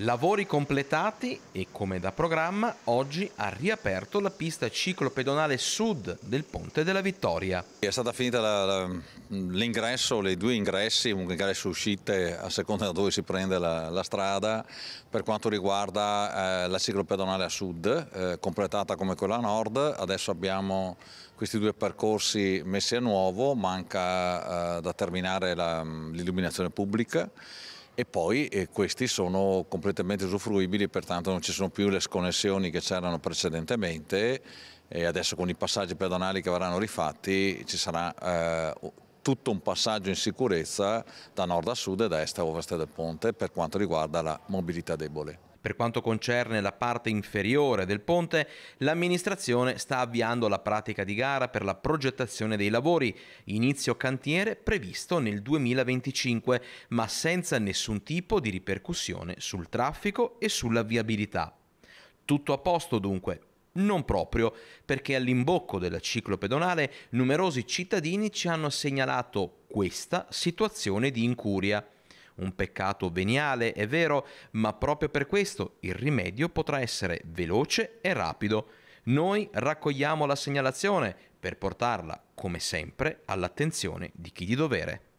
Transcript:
Lavori completati e come da programma oggi ha riaperto la pista ciclopedonale sud del Ponte della Vittoria. È stata finita l'ingresso, i due ingressi, un ingresso e uscite a seconda da dove si prende la, la strada per quanto riguarda eh, la ciclopedonale a sud, eh, completata come quella a nord, adesso abbiamo questi due percorsi messi a nuovo, manca eh, da terminare l'illuminazione pubblica e poi eh, questi sono completamente usufruibili, pertanto non ci sono più le sconnessioni che c'erano precedentemente e adesso con i passaggi pedonali che verranno rifatti ci sarà eh, tutto un passaggio in sicurezza da nord a sud e da est a ovest del ponte per quanto riguarda la mobilità debole. Per quanto concerne la parte inferiore del ponte, l'amministrazione sta avviando la pratica di gara per la progettazione dei lavori, inizio cantiere previsto nel 2025, ma senza nessun tipo di ripercussione sul traffico e sulla viabilità. Tutto a posto dunque, non proprio, perché all'imbocco della ciclo pedonale numerosi cittadini ci hanno segnalato questa situazione di incuria un peccato veniale, è vero, ma proprio per questo il rimedio potrà essere veloce e rapido. Noi raccogliamo la segnalazione per portarla, come sempre, all'attenzione di chi di dovere.